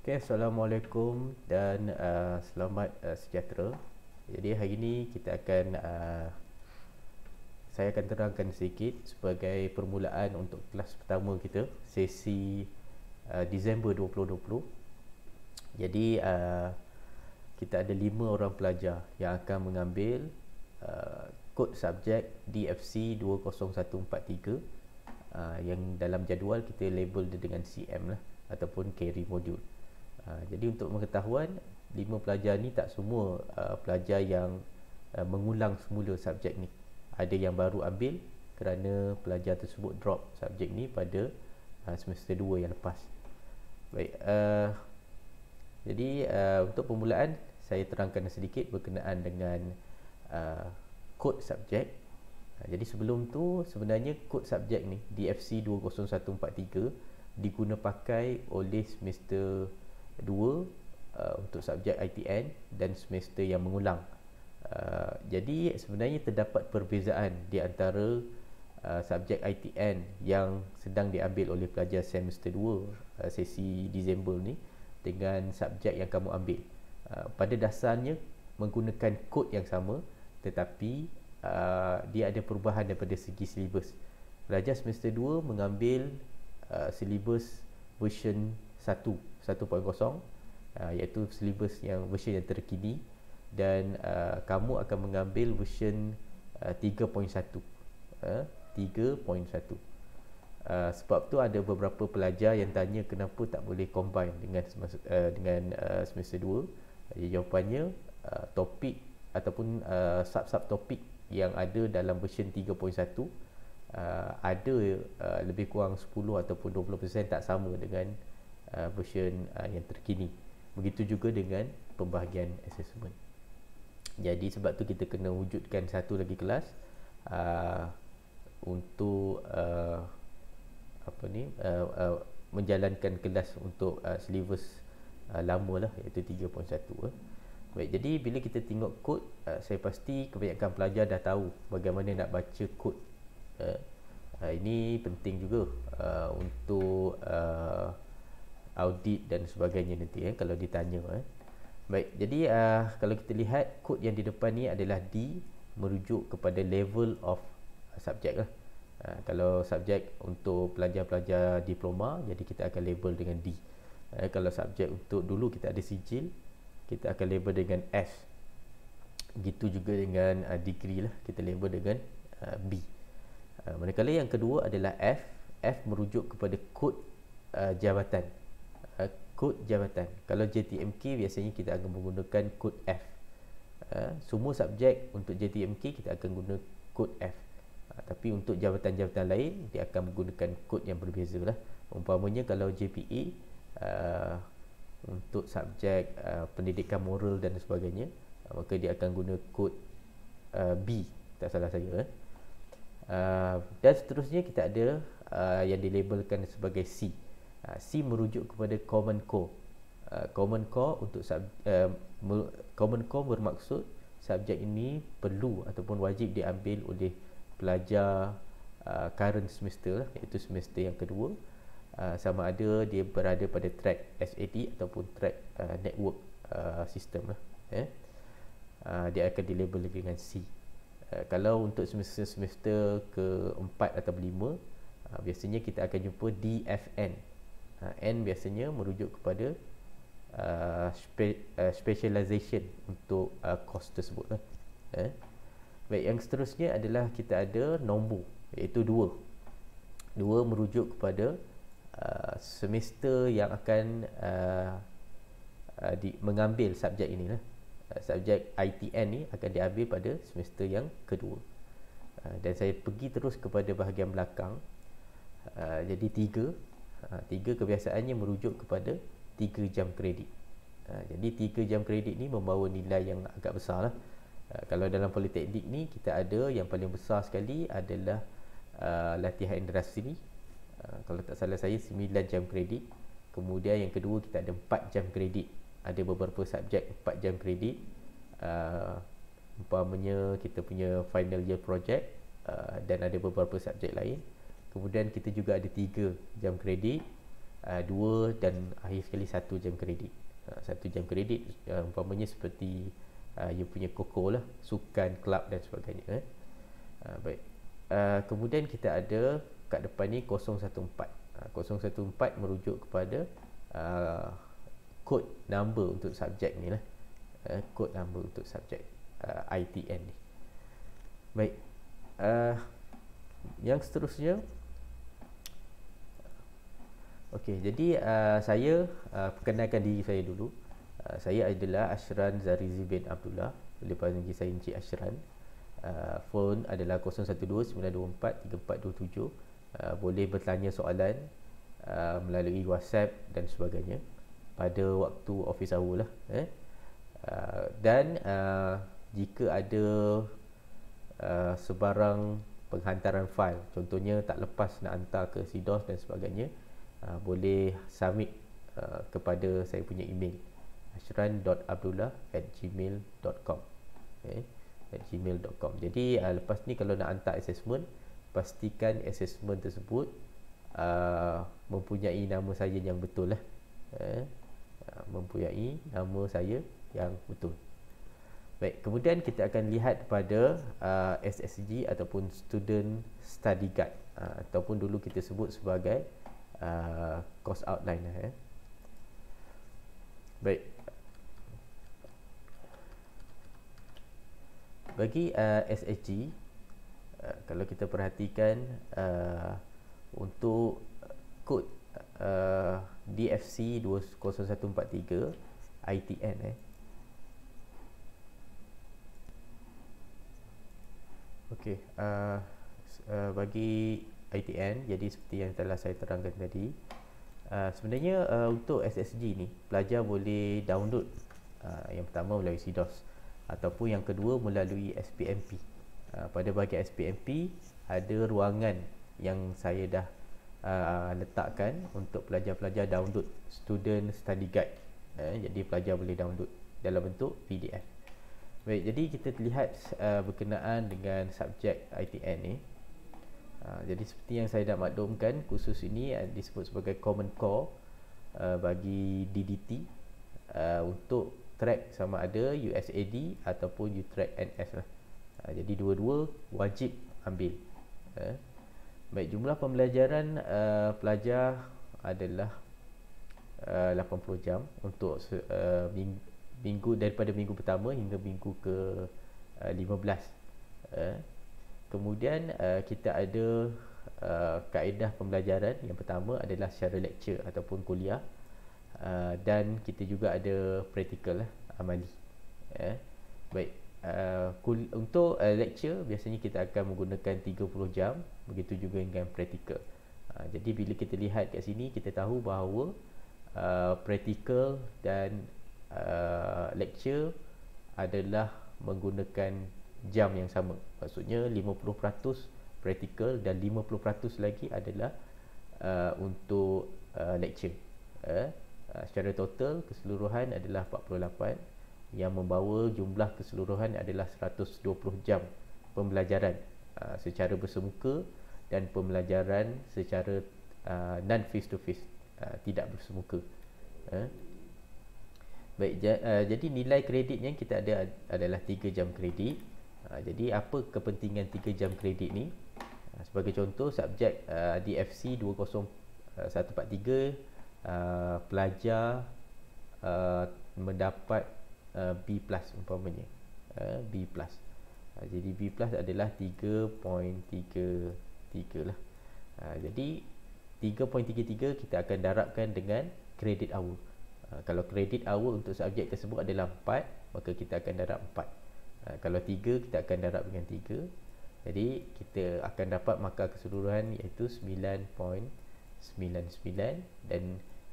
Okay, Assalamualaikum dan uh, selamat uh, sejahtera Jadi hari ini kita akan uh, Saya akan terangkan sedikit sebagai permulaan untuk kelas pertama kita Sesi uh, Disember 2020 Jadi uh, kita ada 5 orang pelajar yang akan mengambil uh, Kod subjek DFC 20143 uh, Yang dalam jadual kita label dia dengan CM lah Ataupun carry module Ah, jadi untuk pengetahuan lima pelajar ni tak semua ah, pelajar yang ah, mengulang semula subjek ni ada yang baru ambil kerana pelajar tersebut drop subjek ni pada semester dua yang lepas baik uh, jadi uh, untuk permulaan saya terangkan sedikit berkenaan dengan uh, kod subjek jadi sebelum tu sebenarnya kod subjek ni DFC 20143 diguna pakai oleh semester 2 uh, untuk subjek ITN dan semester yang mengulang. Uh, jadi sebenarnya terdapat perbezaan di antara uh, subjek ITN yang sedang diambil oleh pelajar semester 2 uh, sesi Disember ni dengan subjek yang kamu ambil. Uh, pada dasarnya menggunakan kod yang sama tetapi uh, dia ada perubahan daripada segi silibus. Pelajar semester 2 mengambil uh, silibus version 1 1.0 uh, iaitu syllabus yang version yang terkini dan uh, kamu akan mengambil version uh, 3.1 uh, 3.1 uh, sebab tu ada beberapa pelajar yang tanya kenapa tak boleh combine dengan uh, dengan uh, semester 2 uh, jawapannya uh, topik ataupun uh, sub-sub topik yang ada dalam version 3.1 uh, ada uh, lebih kurang 10 ataupun 20% tak sama dengan uh, version uh, yang terkini begitu juga dengan pembahagian assessment jadi sebab tu kita kena wujudkan satu lagi kelas uh, untuk uh, apa ni uh, uh, menjalankan kelas untuk uh, syllabus uh, lama lah iaitu 3.1 eh. Baik, jadi bila kita tengok kod, uh, saya pasti kebanyakan pelajar dah tahu bagaimana nak baca kod. Uh, uh, ini penting juga uh, untuk uh, audit dan sebagainya nanti eh, kalau ditanya eh. baik jadi uh, kalau kita lihat kod yang di depan ni adalah D merujuk kepada level of ah, subjek lah. Eh. uh, kalau subjek untuk pelajar-pelajar diploma jadi kita akan label dengan D uh, kalau subjek untuk dulu kita ada sijil kita akan label dengan S gitu juga dengan uh, degree lah kita label dengan uh, B uh, manakala yang kedua adalah F F merujuk kepada kod uh, jabatan kod jabatan. Kalau JTMK biasanya kita akan menggunakan kod F. Uh, semua subjek untuk JTMK kita akan guna kod F. Uh, tapi untuk jabatan-jabatan lain dia akan menggunakan kod yang berbeza lah. Umpamanya kalau JPE uh, ah, untuk subjek uh, pendidikan moral dan sebagainya uh, maka dia akan guna kod uh, B tak salah saya eh. Uh, dan seterusnya kita ada uh, yang dilabelkan sebagai C. C ah, merujuk kepada common core. Uh, common core untuk sub, uh, common core bermaksud subjek ini perlu ataupun wajib diambil oleh pelajar uh, current semester iaitu semester yang kedua uh, sama ada dia berada pada track SAT ataupun track uh, network uh, system lah. Eh. Uh, dia akan dilabel dengan C. Uh, kalau untuk semester-semester ke-4 atau ke-5 uh, biasanya kita akan jumpa DFN Uh, N biasanya merujuk kepada uh, spe, uh, specialization untuk uh, cost tersebut lah. Eh? Baik, yang seterusnya adalah kita ada nombor iaitu 2 2 merujuk kepada uh, semester yang akan uh, uh, mengambil subjek ini lah. uh, subjek ITN ni akan diambil pada semester yang kedua uh, dan saya pergi terus kepada bahagian belakang uh, jadi tiga ha, tiga kebiasaannya merujuk kepada tiga jam kredit ha, jadi tiga jam kredit ni membawa nilai yang agak besar lah ha, kalau dalam politeknik ni kita ada yang paling besar sekali adalah uh, latihan industri ha, kalau tak salah saya sembilan jam kredit kemudian yang kedua kita ada empat jam kredit ada beberapa subjek empat jam kredit uh, umpamanya kita punya final year project uh, dan ada beberapa subjek lain Kemudian kita juga ada tiga jam kredit uh, Dua dan akhir sekali satu jam kredit uh, Satu jam kredit uh, umpamanya seperti uh, You punya koko lah Sukan, klub dan sebagainya eh. uh, Baik Kemudian kita ada kat depan ni 014 014 merujuk kepada kod Code number untuk subjek ni lah Kod uh, number untuk subjek ITN ni Baik uh, Yang seterusnya Okey, jadi uh, saya uh, perkenalkan diri saya dulu. Uh, saya adalah Ashran Zarizi bin Abdullah. Lepas ini saya Encik Ashran. Uh, phone adalah 012-924-3427. Uh, boleh bertanya soalan uh, melalui WhatsApp dan sebagainya pada waktu office hour lah. Eh. Uh, dan uh, jika ada uh, sebarang penghantaran fail, contohnya tak lepas nak hantar ke SIDOS dan sebagainya, Ah, boleh submit uh, kepada saya punya email ashran.abdullah@gmail.com. Okey, at gmail.com. Eh, Jadi uh, lepas ni kalau nak hantar assessment, pastikan assessment tersebut uh, mempunyai nama saya yang betul lah. Eh, mempunyai nama saya yang betul. Baik, kemudian kita akan lihat pada uh, SSG ataupun Student Study Guide uh, ataupun dulu kita sebut sebagai uh, cost outline lah eh. Baik. Bagi uh, SHG, uh, kalau kita perhatikan uh, untuk kod uh, DFC 20143 ITN eh. Okey, uh, uh, bagi ITN jadi seperti yang telah saya terangkan tadi uh, sebenarnya uh, untuk SSG ni pelajar boleh download uh, yang pertama melalui Sidos, ataupun yang kedua melalui SPMP uh, pada bahagian SPMP ada ruangan yang saya dah uh, letakkan untuk pelajar-pelajar download student study guide uh, jadi pelajar boleh download dalam bentuk PDF Baik, jadi kita lihat uh, berkenaan dengan subjek ITN ni Ah, jadi seperti yang saya dah maklumkan khusus ini ah, disebut sebagai common core ah, bagi DDT untuk track sama ada USAD ataupun you track NS lah. jadi dua-dua wajib ambil. Uh. Baik jumlah pembelajaran pelajar adalah 80 jam untuk uh, minggu daripada minggu pertama hingga minggu ke 15. Kemudian uh, kita ada uh, kaedah pembelajaran yang pertama adalah secara lecture ataupun kuliah uh, dan kita juga ada practical lah, amali. Yeah. Baik. Uh, kul- untuk uh, lecture biasanya kita akan menggunakan 30 jam begitu juga dengan practical. Uh, jadi bila kita lihat kat sini kita tahu bahawa uh, practical dan uh, lecture adalah menggunakan jam yang sama. Maksudnya 50% practical dan 50% lagi adalah uh, untuk uh, lecture. Uh, uh secara total keseluruhan adalah 48 yang membawa jumlah keseluruhan adalah 120 jam pembelajaran uh, secara bersemuka dan pembelajaran secara uh, non face to face tidak bersemuka. Eh? Baik, uh, jadi nilai kreditnya kita ada adalah 3 jam kredit. Ha, jadi apa kepentingan 3 jam kredit ni ha, sebagai contoh subjek uh, DFC 20143 uh, pelajar uh, mendapat uh, B plus umpamanya uh, B plus uh, jadi B plus adalah 3.33 lah uh, jadi 3.33 kita akan darabkan dengan kredit hour uh, kalau kredit hour untuk subjek tersebut adalah 4 maka kita akan darab 4 Eh, kalau 3 kita akan darab dengan 3 jadi kita akan dapat markah keseluruhan iaitu 9.99 dan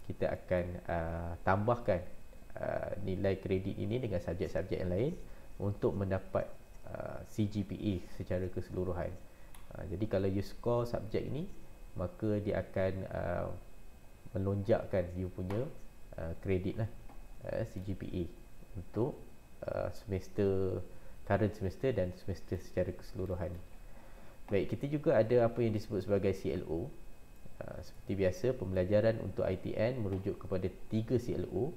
kita akan uh, tambahkan uh, nilai kredit ini dengan subjek-subjek yang lain untuk mendapat uh, ah, CGPA e secara keseluruhan uh, jadi kalau you score subjek ini maka dia akan uh, melonjakkan you punya kredit uh, lah uh, eh, CGPA e untuk uh, semester semester current semester dan semester secara keseluruhan. Baik, kita juga ada apa yang disebut sebagai CLO. Uh, ah, seperti biasa, pembelajaran untuk ITN merujuk kepada tiga CLO.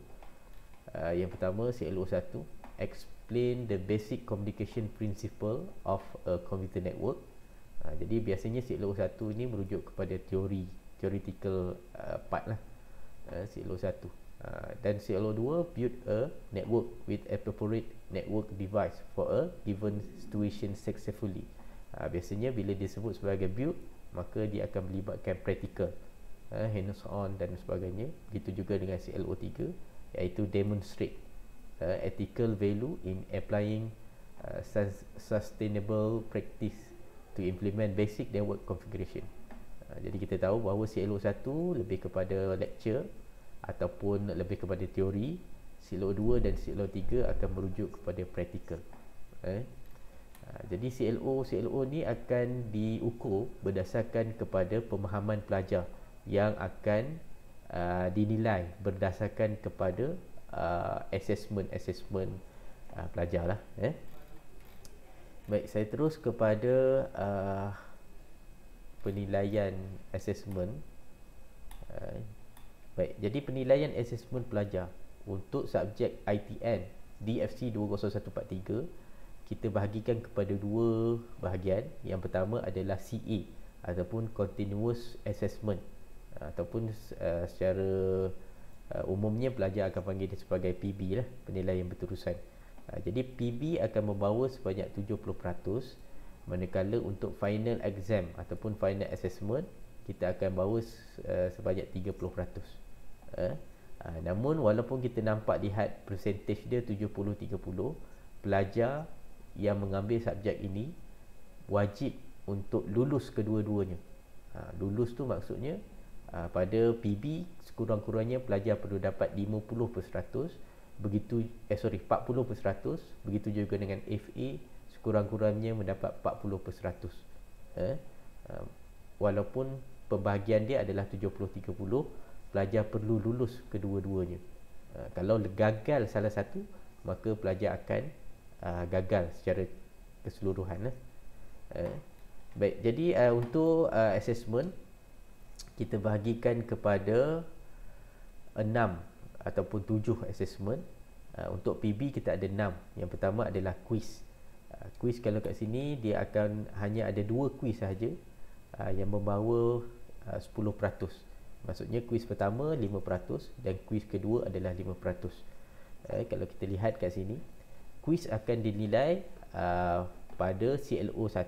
Uh, ah, yang pertama, CLO 1, Explain the Basic Communication Principle of a Computer Network. Uh, jadi, biasanya CLO 1 ini merujuk kepada teori, theoretical uh, part lah. Uh, CLO Uh, then CLO2 build a network with appropriate network device for a given situation successfully. Uh, biasanya bila disebut sebagai build, maka dia akan melibatkan practical, uh, hands on dan sebagainya. Begitu juga dengan CLO3 iaitu demonstrate uh, ethical value in applying uh, sustainable practice to implement basic network configuration. Uh, jadi kita tahu bahawa CLO1 lebih kepada lecture ataupun lebih kepada teori silo 2 dan silo 3 akan merujuk kepada praktikal eh? Ha, jadi CLO CLO ni akan diukur berdasarkan kepada pemahaman pelajar yang akan uh, dinilai berdasarkan kepada uh, assessment assessment uh, pelajar lah eh? baik saya terus kepada uh, penilaian assessment uh, Baik, jadi penilaian asesmen pelajar untuk subjek ITN DFC 20143 kita bahagikan kepada dua bahagian. Yang pertama adalah CA ataupun continuous assessment ataupun uh, secara uh, umumnya pelajar akan panggil dia sebagai PB lah, penilaian berterusan. Uh, jadi PB akan membawa sebanyak 70% manakala untuk final exam ataupun final assessment kita akan bawa uh, sebanyak 30% uh, uh, namun walaupun kita nampak lihat percentage dia 70-30 pelajar yang mengambil subjek ini wajib untuk lulus kedua-duanya uh, lulus tu maksudnya uh, pada PB sekurang-kurangnya pelajar perlu dapat 50 begitu, eh sorry 40 begitu juga dengan FA sekurang-kurangnya mendapat 40 eh? Ah, walaupun pembahagian dia adalah 70-30 pelajar perlu lulus kedua-duanya uh, kalau gagal salah satu maka pelajar akan uh, gagal secara keseluruhan eh. uh, baik, jadi uh, untuk uh, assessment kita bahagikan kepada 6 ataupun 7 assessment uh, untuk PB kita ada 6 yang pertama adalah quiz kuis kalau kat sini dia akan hanya ada dua kuis sahaja uh, yang membawa Ah, uh, 10% maksudnya kuis pertama 5% dan kuis kedua adalah 5% eh, kalau kita lihat kat sini kuis akan dinilai uh, pada CLO 1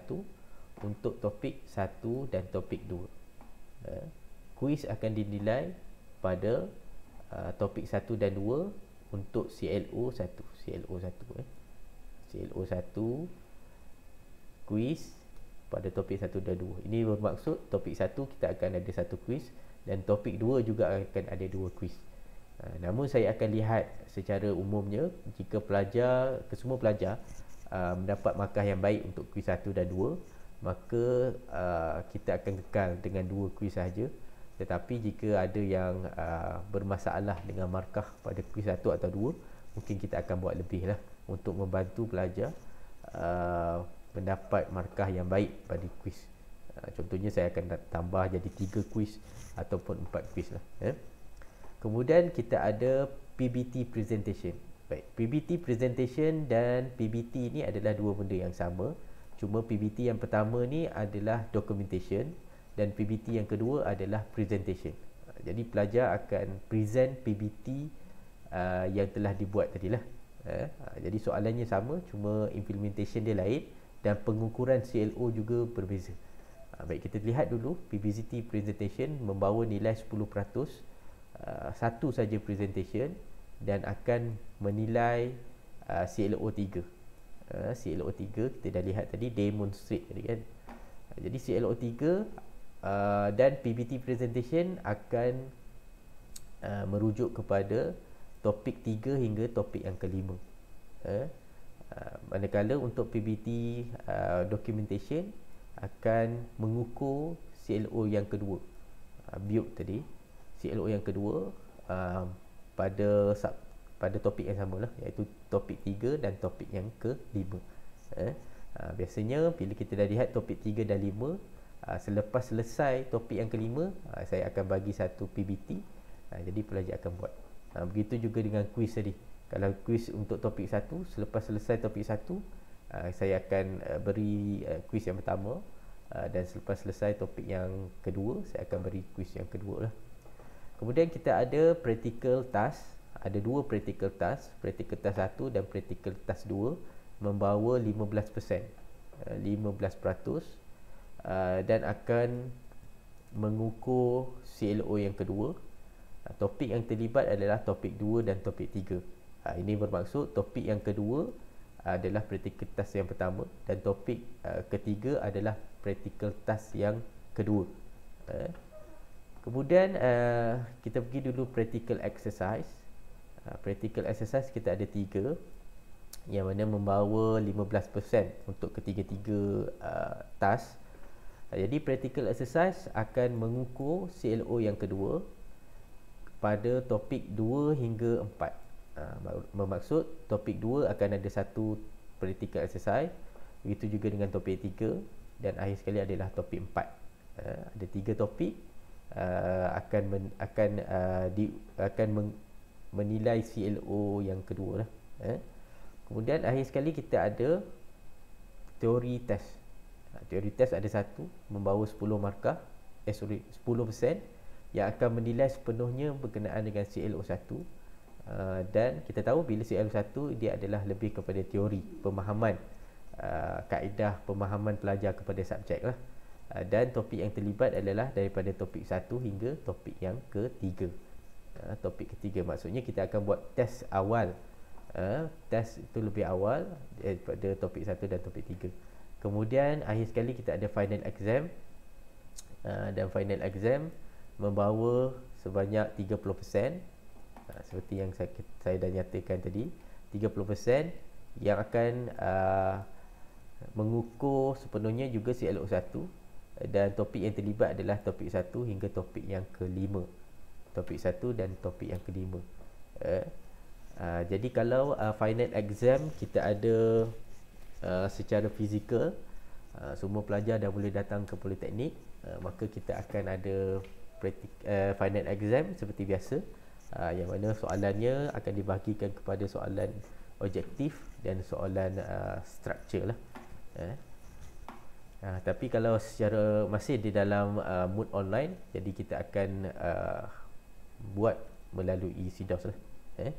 untuk topik 1 dan topik 2 eh, kuis akan dinilai pada uh, topik 1 dan 2 untuk CLO 1 CLO 1 eh. CLO 1 kuis pada topik 1 dan 2. Ini bermaksud topik 1 kita akan ada satu kuis dan topik 2 juga akan ada dua kuis. Ha, namun saya akan lihat secara umumnya jika pelajar, kesemua pelajar uh, mendapat markah yang baik untuk kuis 1 dan 2 maka uh, kita akan kekal dengan dua kuis saja. tetapi jika ada yang uh, bermasalah dengan markah pada kuis 1 atau 2 mungkin kita akan buat lebih lah untuk membantu pelajar uh, mendapat markah yang baik pada kuis. Ah, contohnya saya akan tambah jadi 3 kuis ataupun 4 kuis lah. Eh. Kemudian kita ada PBT presentation. Baik, PBT presentation dan PBT ni adalah dua benda yang sama. Cuma PBT yang pertama ni adalah documentation dan PBT yang kedua adalah presentation. Ah, jadi pelajar akan present PBT uh, ah, yang telah dibuat tadilah. Eh, ya. jadi soalannya sama cuma implementation dia lain dan pengukuran CLO juga berbeza. Ah, baik kita lihat dulu PBZT presentation membawa nilai 10% ah, satu saja presentation dan akan menilai CLO3. Ah, CLO3 kita dah lihat tadi demonstrate tadi kan. Jadi CLO3 dan PBT presentation akan merujuk kepada topik 3 hingga topik yang kelima. Eh, manakala untuk PBT uh, eh, documentation akan mengukur CLO yang kedua uh, build tadi CLO yang kedua uh, pada sub, pada topik yang sama lah iaitu topik 3 dan topik yang ke 5 eh? uh, biasanya bila kita dah lihat topik 3 dan 5 uh, selepas selesai topik yang kelima uh, saya akan bagi satu PBT uh, jadi pelajar akan buat uh, begitu juga dengan kuis tadi kalau kuis untuk topik satu selepas selesai topik satu uh, saya akan uh, beri uh, quiz yang pertama uh, dan selepas selesai topik yang kedua saya akan beri kuis yang kedua lah kemudian kita ada practical task ada dua practical task practical task satu dan practical task dua membawa 15% uh, 15% uh, dan akan mengukur CLO yang kedua uh, topik yang terlibat adalah topik 2 dan topik 3 Ha, ini bermaksud topik yang kedua adalah practical task yang pertama dan topik uh, ketiga adalah practical task yang kedua. Eh. Kemudian uh, kita pergi dulu practical exercise. Uh, practical exercise kita ada tiga yang mana membawa 15% untuk ketiga-tiga uh, task. Uh, jadi practical exercise akan mengukur CLO yang kedua pada topik 2 hingga 4 bermaksud ah, topik 2 akan ada satu political exercise begitu juga dengan topik 3 dan akhir sekali adalah topik 4 uh, ah, ada tiga topik uh, akan men, akan uh, di akan men, menilai CLO yang kedua lah eh. kemudian akhir sekali kita ada teori test teori test ada satu membawa 10 markah eh sorry 10% yang akan menilai sepenuhnya berkenaan dengan CLO 1 Uh, dan kita tahu bila CL1 dia adalah lebih kepada teori pemahaman uh, kaedah pemahaman pelajar kepada subjek lah. uh, dan topik yang terlibat adalah daripada topik 1 hingga topik yang ketiga uh, topik ketiga maksudnya kita akan buat test awal uh, test itu lebih awal daripada topik 1 dan topik 3 kemudian akhir sekali kita ada final exam uh, dan final exam membawa sebanyak 30% Ah, seperti yang saya, saya dah nyatakan tadi 30% yang akan uh, mengukur sepenuhnya juga si CLO1 dan topik yang terlibat adalah topik 1 hingga topik yang kelima topik 1 dan topik yang kelima uh, uh, jadi kalau uh, final exam kita ada uh, secara fizikal uh, semua pelajar dah boleh datang ke politeknik uh, maka kita akan ada uh, final exam seperti biasa uh, yang mana soalannya akan dibahagikan kepada soalan objektif dan soalan uh, structure lah eh. uh, tapi kalau secara masih di dalam uh, mood online jadi kita akan uh, buat melalui CDOS lah eh.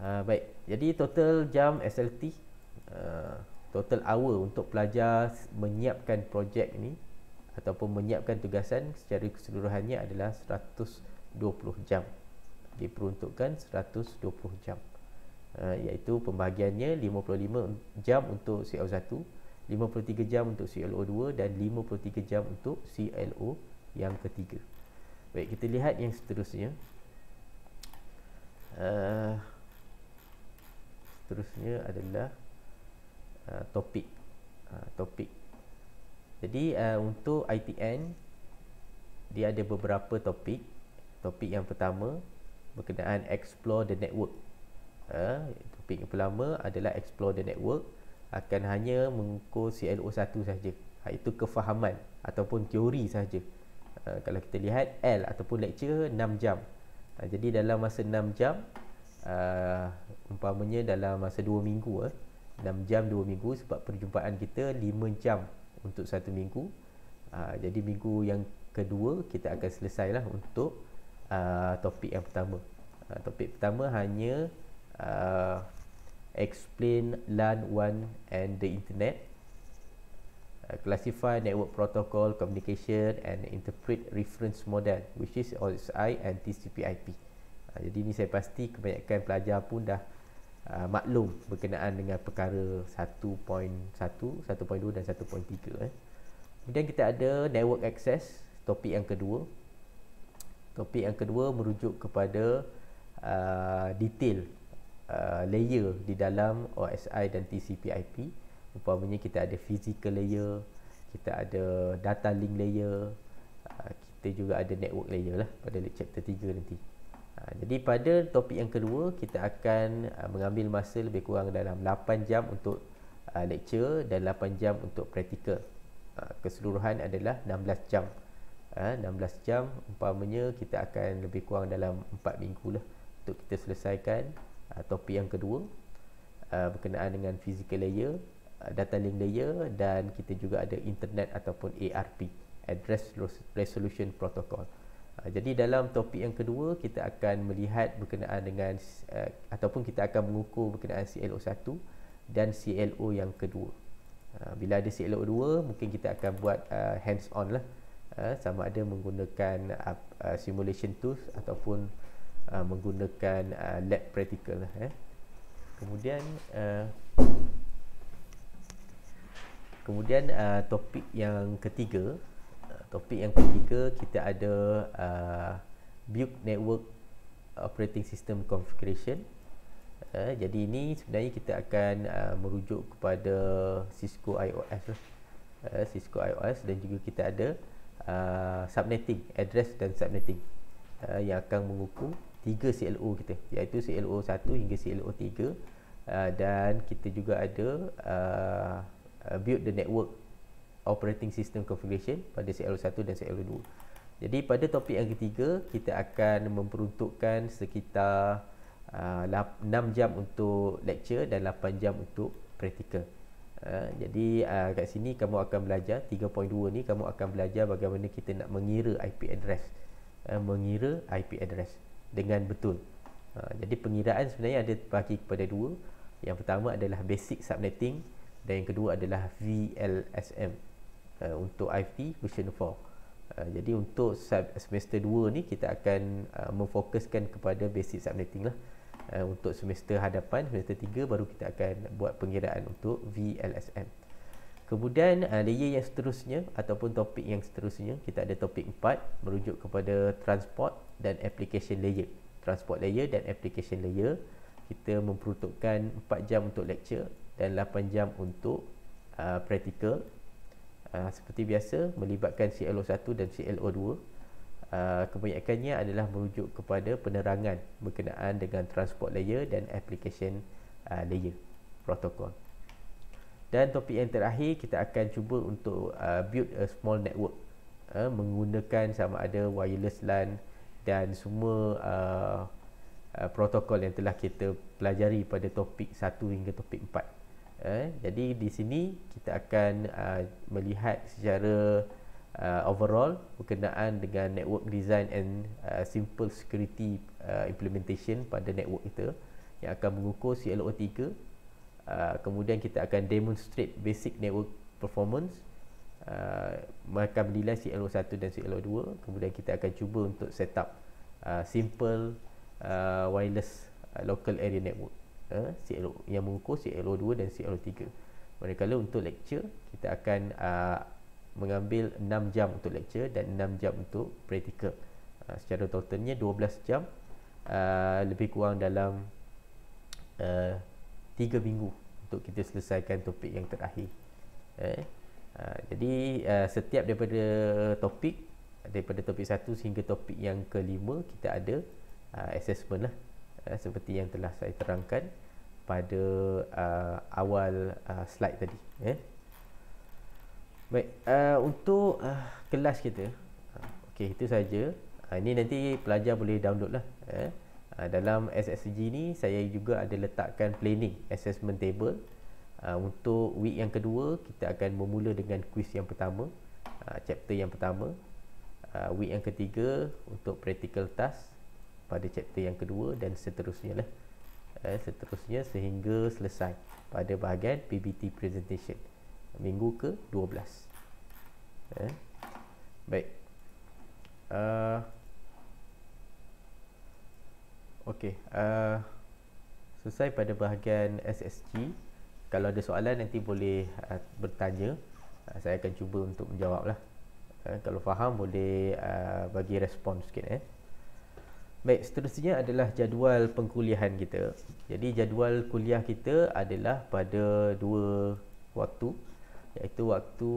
uh, baik, jadi total jam SLT uh, total hour untuk pelajar menyiapkan projek ni ataupun menyiapkan tugasan secara keseluruhannya adalah 120 jam diperuntukkan 120 jam uh, iaitu pembahagiannya 55 jam untuk CLO1 53 jam untuk CLO2 dan 53 jam untuk CLO yang ketiga baik kita lihat yang seterusnya uh, seterusnya adalah uh, topik uh, topik jadi uh, untuk ITN dia ada beberapa topik topik yang pertama berkenaan explore the network. Uh, topik yang pertama adalah explore the network akan hanya mengukur CLO1 sahaja. Ha, itu kefahaman ataupun teori sahaja. Uh, kalau kita lihat L ataupun lecture 6 jam. Ha, jadi dalam masa 6 jam uh, umpamanya dalam masa 2 minggu uh, 6 jam 2 minggu sebab perjumpaan kita 5 jam untuk 1 minggu. Uh, jadi minggu yang kedua kita akan selesailah untuk uh, topik yang pertama. Uh, topik pertama hanya uh, explain LAN 1 and the internet. Uh, classify network protocol communication and interpret reference model which is OSI and TCP IP. Uh, jadi ni saya pasti kebanyakan pelajar pun dah uh, maklum berkenaan dengan perkara 1.1, 1.2 dan 1.3 eh. Kemudian kita ada network access, topik yang kedua topik yang kedua merujuk kepada uh, detail uh, layer di dalam OSI dan TCP IP umpamanya kita ada physical layer kita ada data link layer uh, kita juga ada network layer lah pada chapter 3 nanti uh, jadi pada topik yang kedua kita akan uh, mengambil masa lebih kurang dalam 8 jam untuk uh, lecture dan 8 jam untuk praktikal. Keseluruhan adalah 16 jam 16 eh, jam umpamanya kita akan lebih kurang dalam 4 minggu lah untuk kita selesaikan eh, topik yang kedua eh, berkenaan dengan physical layer data link layer dan kita juga ada internet ataupun ARP address resolution protocol jadi dalam topik yang kedua kita akan melihat berkenaan dengan ataupun kita akan mengukur berkenaan CLO 1 dan CLO yang kedua bila ada CLO 2 mungkin kita akan buat hands on lah Eh, sama ada menggunakan eh, simulation tools ataupun eh, menggunakan lab practical lah. kemudian kemudian topik yang ketiga topik yang ketiga kita ada build network operating system configuration jadi ini sebenarnya kita akan merujuk kepada Cisco IOS lah. Cisco IOS dan juga kita ada Uh, subnetting address dan subnetting uh, yang akan mengukur tiga CLO kita iaitu CLO 1 hingga CLO 3 uh, dan kita juga ada uh, uh, build the network operating system configuration pada CLO 1 dan CLO 2 jadi pada topik yang ketiga kita akan memperuntukkan sekitar uh, 6 jam untuk lecture dan 8 jam untuk practical Eh, jadi uh, kat sini kamu akan belajar 3.2 ni kamu akan belajar bagaimana kita nak mengira IP address uh, mengira IP address dengan betul uh, jadi pengiraan sebenarnya ada terbagi kepada dua yang pertama adalah basic subnetting dan yang kedua adalah VLSM uh, untuk IP version 4 uh, jadi untuk sub- semester 2 ni kita akan uh, memfokuskan kepada basic subnetting lah Uh, untuk semester hadapan semester 3 baru kita akan buat pengiraan untuk VLSM. Kemudian uh, layer yang seterusnya ataupun topik yang seterusnya kita ada topik 4 merujuk kepada transport dan application layer. Transport layer dan application layer kita memperuntukkan 4 jam untuk lecture dan 8 jam untuk uh, practical. Uh, seperti biasa melibatkan CLO 1 dan CLO 2. Ah, kebanyakannya adalah merujuk kepada penerangan berkenaan dengan transport layer dan application ah, layer protokol. Dan topik yang terakhir kita akan cuba untuk ah, build a small network menggunakan sama ada wireless LAN dan semua protokol yang telah kita pelajari pada topik 1 hingga topik 4 eh, jadi di sini kita akan melihat secara uh, overall berkenaan dengan network design and uh, simple security uh, implementation pada network kita yang akan mengukur CLO3 uh, kemudian kita akan demonstrate basic network performance uh, akan menilai CLO1 dan CLO2 kemudian kita akan cuba untuk set up uh, simple uh, wireless uh, local area network uh, CLO, yang mengukur CLO2 dan CLO3 manakala untuk lecture kita akan uh, mengambil 6 jam untuk lecture dan 6 jam untuk practical. Uh, secara totalnya 12 jam uh, lebih kurang dalam uh, ah, 3 minggu untuk kita selesaikan topik yang terakhir. Eh? Uh, jadi uh, setiap daripada topik daripada topik 1 sehingga topik yang kelima kita ada uh, assessment lah. Uh, seperti yang telah saya terangkan pada uh, awal uh, slide tadi. Eh? Baik, uh, untuk uh, kelas kita. Uh, okey, itu saja. Uh, ini nanti pelajar boleh download lah. Eh. Uh, dalam SSG ni saya juga ada letakkan planning assessment table. Uh, untuk week yang kedua kita akan bermula dengan quiz yang pertama, uh, chapter yang pertama. Uh, week yang ketiga untuk practical task pada chapter yang kedua dan seterusnya lah. Eh, seterusnya sehingga selesai pada bahagian PBT presentation minggu ke 12 eh? baik uh, ok uh, selesai pada bahagian SSG kalau ada soalan nanti boleh uh, bertanya uh, saya akan cuba untuk menjawab lah uh, kalau faham boleh uh, bagi respon sikit eh Baik, seterusnya adalah jadual pengkuliahan kita. Jadi, jadual kuliah kita adalah pada dua waktu iaitu waktu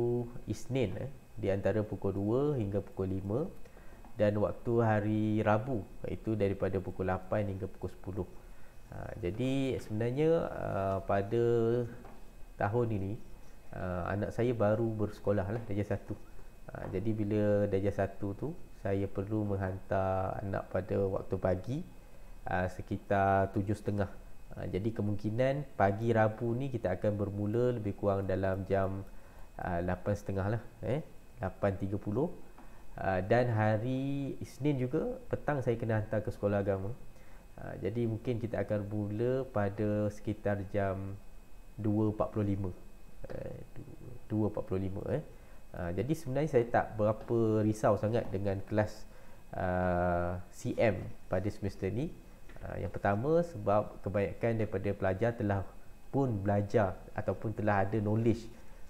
Isnin eh, di antara pukul 2 hingga pukul 5 dan waktu hari Rabu iaitu daripada pukul 8 hingga pukul 10. Ha, jadi sebenarnya uh, pada tahun ini uh, anak saya baru bersekolah lah darjah 1. Ha, jadi bila darjah satu tu saya perlu menghantar anak pada waktu pagi uh, sekitar setengah. Ha, jadi kemungkinan pagi Rabu ni kita akan bermula lebih kurang dalam jam uh, ha, 8.30 lah eh 8.30 ha, dan hari Isnin juga petang saya kena hantar ke sekolah agama jadi mungkin kita akan bermula pada sekitar jam 2.45 uh, 2.45 eh uh, jadi sebenarnya saya tak berapa risau sangat dengan kelas uh, CM pada semester ni Ah, yang pertama sebab kebanyakan daripada pelajar telah pun belajar ataupun telah ada knowledge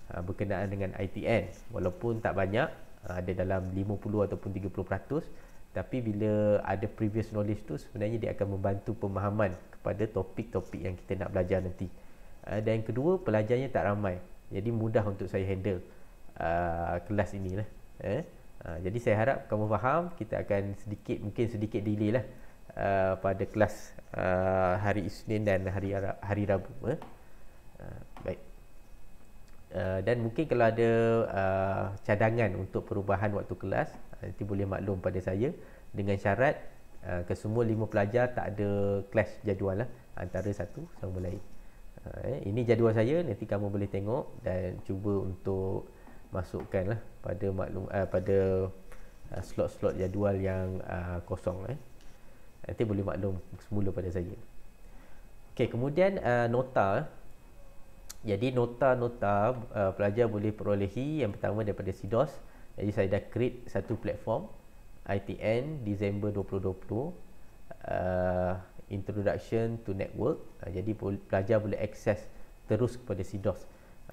ah, berkenaan dengan ITN walaupun tak banyak ah, ada dalam 50 ataupun 30% tapi bila ada previous knowledge tu sebenarnya dia akan membantu pemahaman kepada topik-topik yang kita nak belajar nanti dan yang kedua pelajarnya tak ramai jadi mudah untuk saya handle uh, kelas inilah eh? Uh, jadi saya harap kamu faham kita akan sedikit mungkin sedikit delay lah Uh, pada kelas uh, hari Isnin dan hari hari Rabu eh? uh, baik uh, dan mungkin kalau ada uh, cadangan untuk perubahan waktu kelas uh, nanti boleh maklum pada saya dengan syarat uh, kesemua lima pelajar tak ada clash jadual lah antara satu sama lain uh, eh, ini jadual saya nanti kamu boleh tengok dan cuba untuk masukkanlah pada maklum uh, pada uh, slot-slot jadual yang uh, kosong eh Nanti boleh maklum semula pada saya. Okey, kemudian uh, nota. Jadi nota-nota uh, pelajar boleh perolehi yang pertama daripada SIDOS. Jadi saya dah create satu platform ITN Disember 2020. Uh, introduction to network uh, jadi pelajar boleh akses terus kepada SIDOS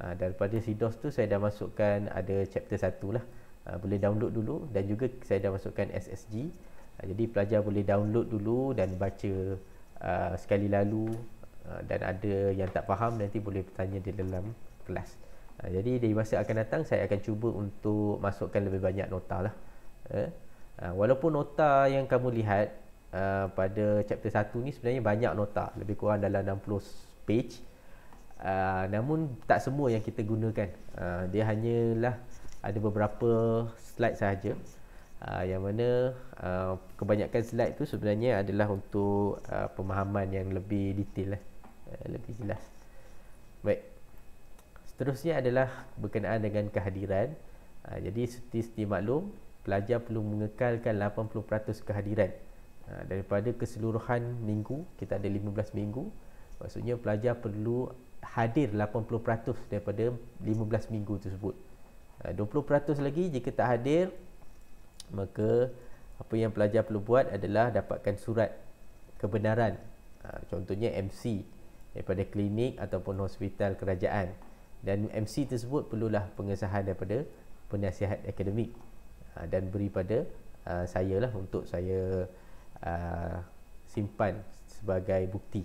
uh, daripada SIDOS tu saya dah masukkan ada chapter 1 lah uh, boleh download dulu dan juga saya dah masukkan SSG Ah, jadi pelajar boleh download dulu dan baca uh, sekali lalu uh, dan ada yang tak faham nanti boleh bertanya di dalam kelas uh, jadi dari masa akan datang saya akan cuba untuk masukkan lebih banyak nota lah eh? uh, walaupun nota yang kamu lihat uh, pada chapter 1 ni sebenarnya banyak nota lebih kurang dalam 60 page uh, namun tak semua yang kita gunakan uh, dia hanyalah ada beberapa slide sahaja uh, yang mana uh, kebanyakan slide tu sebenarnya adalah untuk uh, pemahaman yang lebih detail lah. uh, lebih jelas baik seterusnya adalah berkenaan dengan kehadiran uh, jadi seperti seti maklum pelajar perlu mengekalkan 80% kehadiran uh, daripada keseluruhan minggu kita ada 15 minggu maksudnya pelajar perlu hadir 80% daripada 15 minggu tersebut 20% lagi jika tak hadir maka apa yang pelajar perlu buat adalah dapatkan surat kebenaran ha, contohnya MC daripada klinik ataupun hospital kerajaan dan MC tersebut perlulah pengesahan daripada penasihat akademik ha, dan beri pada ha, saya lah untuk saya simpan sebagai bukti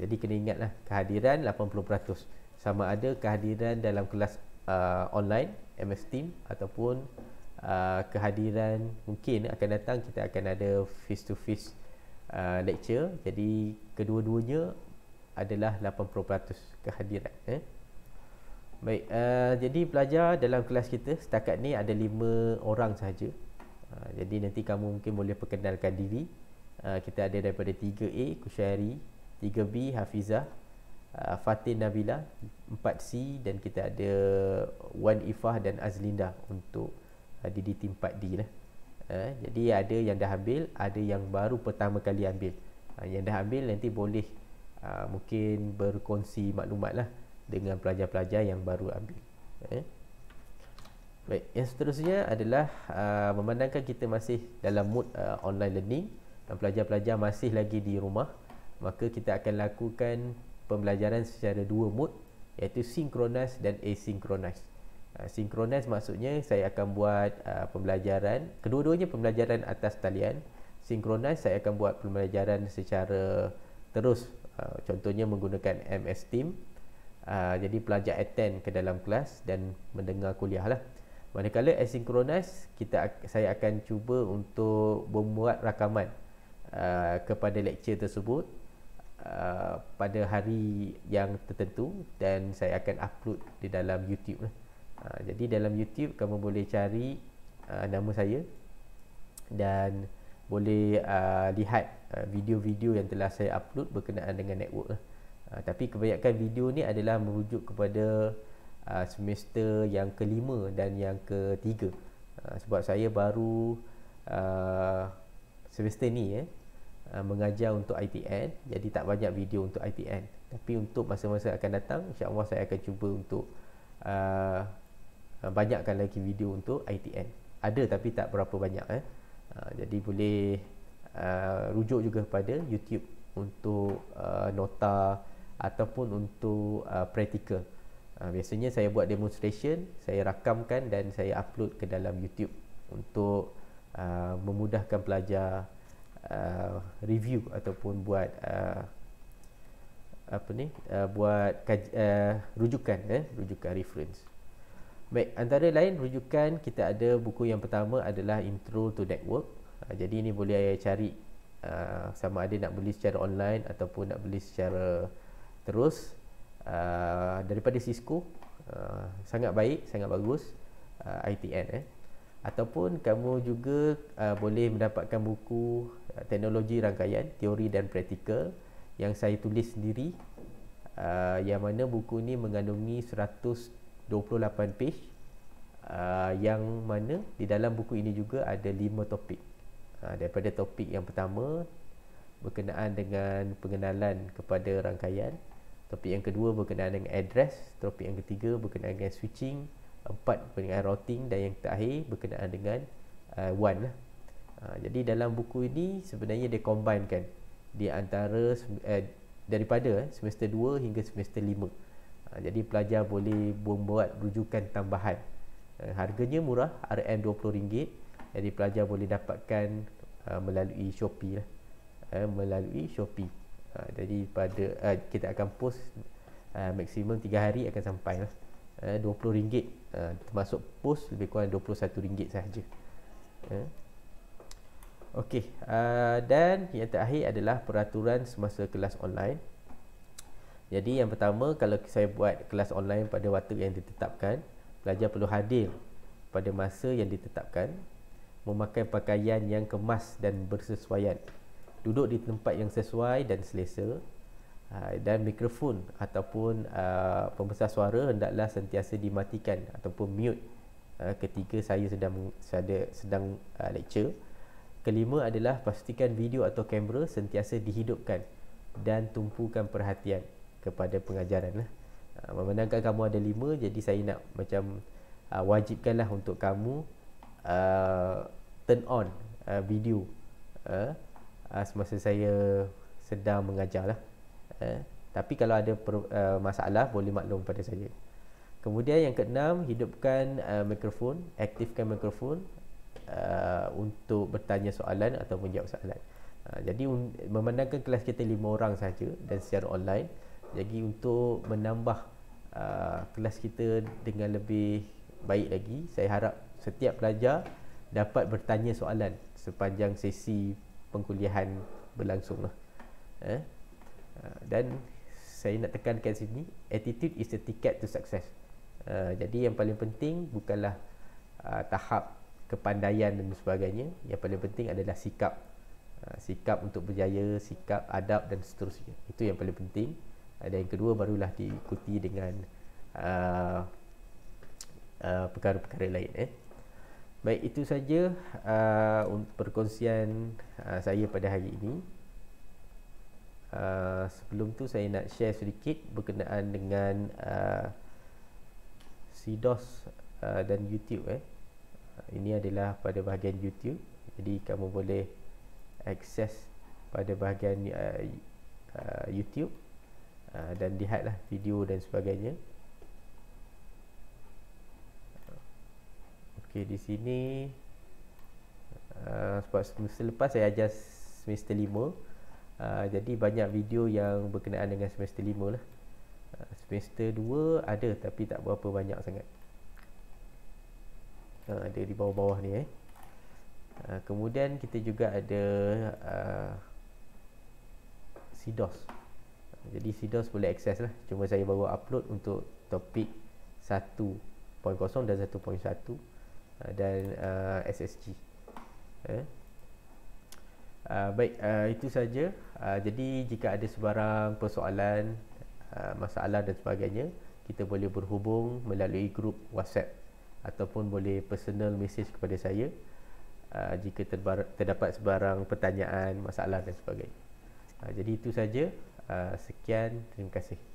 jadi kena ingatlah kehadiran 80% sama ada kehadiran dalam kelas uh, online MS Team ataupun uh, kehadiran mungkin akan datang kita akan ada face to face lecture jadi kedua-duanya adalah 80% kehadiran eh? baik uh, jadi pelajar dalam kelas kita setakat ni ada 5 orang sahaja uh, jadi nanti kamu mungkin boleh perkenalkan diri uh, kita ada daripada 3A kushari 3B Hafizah uh, Fatin Nabila 4C dan kita ada Wan Ifah dan Azlinda untuk ada ah, di tempat part D lah. Eh, jadi ada yang dah ambil, ada yang baru pertama kali ambil. Eh, yang dah ambil nanti boleh uh, mungkin berkongsi maklumat lah dengan pelajar-pelajar yang baru ambil. Eh. Baik, yang seterusnya adalah uh, memandangkan kita masih dalam mood uh, online learning dan pelajar-pelajar masih lagi di rumah, maka kita akan lakukan pembelajaran secara dua mood iaitu sinkronis dan asinkronis. Ah, Synchronize maksudnya saya akan buat uh, pembelajaran Kedua-duanya pembelajaran atas talian Synchronize saya akan buat pembelajaran secara terus uh, Contohnya menggunakan MS Team uh, Jadi pelajar attend ke dalam kelas dan mendengar kuliah lah Manakala asynchronize kita, saya akan cuba untuk membuat rakaman uh, Kepada lecture tersebut Uh, pada hari yang tertentu dan saya akan upload di dalam YouTube lah. Ha, jadi dalam YouTube kamu boleh cari uh, nama saya dan boleh uh, lihat ha, video-video yang telah saya upload berkenaan dengan network lah. tapi kebanyakan video ni adalah merujuk kepada uh, semester yang kelima dan yang ketiga. Uh, sebab saya baru uh, semester ni eh, mengajar untuk ITN. Jadi tak banyak video untuk ITN. Tapi untuk masa-masa akan datang, insyaAllah saya akan cuba untuk uh, Eh, banyakkan lagi video untuk ITN ada tapi tak berapa banyak eh. Uh, jadi boleh uh, rujuk juga kepada YouTube untuk uh, nota ataupun untuk uh, practical uh, biasanya saya buat demonstration saya rakamkan dan saya upload ke dalam YouTube untuk uh, memudahkan pelajar uh, review ataupun buat uh, apa ni uh, buat uh, rujukan eh rujukan reference Baik, antara lain rujukan kita ada buku yang pertama adalah Intro to Network. Ah, jadi ini boleh ayah cari ah, sama ada nak beli secara online ataupun nak beli secara terus ah, daripada Cisco. Sangat baik, sangat bagus ITN eh. Ataupun kamu juga boleh mendapatkan buku Teknologi Rangkaian Teori dan Praktikal yang saya tulis sendiri. Uh, yang mana buku ni mengandungi 28 page uh, yang mana di dalam buku ini juga ada 5 topik uh, daripada topik yang pertama berkenaan dengan pengenalan kepada rangkaian topik yang kedua berkenaan dengan address topik yang ketiga berkenaan dengan switching empat berkenaan routing dan yang terakhir berkenaan dengan uh, one lah. uh, jadi dalam buku ini sebenarnya dia combine kan di antara uh, daripada semester 2 hingga semester 5 Ha, jadi pelajar boleh membuat rujukan tambahan ha, harganya murah RM20 jadi pelajar boleh dapatkan ha, melalui Shopee lah melalui Shopee jadi pada kita akan post maksimum 3 hari akan sampai lah RM20 termasuk post lebih kurang RM21 sahaja Okey, uh, dan yang terakhir adalah peraturan semasa kelas online. Jadi yang pertama kalau saya buat kelas online pada waktu yang ditetapkan, pelajar perlu hadir pada masa yang ditetapkan, memakai pakaian yang kemas dan bersesuaian, duduk di tempat yang sesuai dan selesa, ha, dan mikrofon ataupun ha, pembesar suara hendaklah sentiasa dimatikan ataupun mute ha, ketika saya sedang sedang lecture. Kelima adalah pastikan video atau kamera sentiasa dihidupkan dan tumpukan perhatian kepada pengajaran lah. memandangkan kamu ada lima jadi saya nak macam uh, wajibkanlah untuk kamu uh, turn on uh, video uh, uh, semasa saya sedang mengajar lah. Uh, eh. tapi kalau ada per, uh, masalah boleh maklum pada saya. Kemudian yang keenam hidupkan uh, mikrofon, aktifkan mikrofon uh, untuk bertanya soalan atau menjawab soalan. Uh, jadi memandangkan kelas kita lima orang saja dan secara online jadi untuk menambah uh, kelas kita dengan lebih baik lagi saya harap setiap pelajar dapat bertanya soalan sepanjang sesi pengkuliahan berlangsung lah. eh? uh, dan saya nak tekankan sini attitude is the ticket to success uh, jadi yang paling penting bukanlah uh, tahap kepandaian dan sebagainya yang paling penting adalah sikap uh, sikap untuk berjaya sikap adab dan seterusnya itu yang paling penting dan yang kedua barulah diikuti dengan uh, uh, lain eh. Baik itu saja uh, untuk perkongsian uh, saya pada hari ini. Uh, sebelum tu saya nak share sedikit berkenaan dengan uh, Sidos uh, dan YouTube eh. Ini adalah pada bahagian YouTube. Jadi kamu boleh akses pada bahagian uh, uh YouTube Ah, dan lihatlah video dan sebagainya Okey di sini uh, sebab semester lepas saya ajar semester 5 uh, ah, jadi banyak video yang berkenaan dengan semester 5 lah uh, semester 2 ada tapi tak berapa banyak sangat uh, ada di bawah-bawah ni eh Uh, kemudian kita juga ada uh, CDOS jadi Cdos boleh akses lah. Cuma saya baru upload untuk topik 1.0 dan 1.1 uh, dan uh, SSG. Eh? Uh, baik, uh, itu saja. Uh, jadi jika ada sebarang persoalan, uh, masalah dan sebagainya, kita boleh berhubung melalui grup WhatsApp ataupun boleh personal message kepada saya uh, jika terdapat sebarang pertanyaan, masalah dan sebagainya. Uh, jadi itu saja. Eh, sekian terima kasih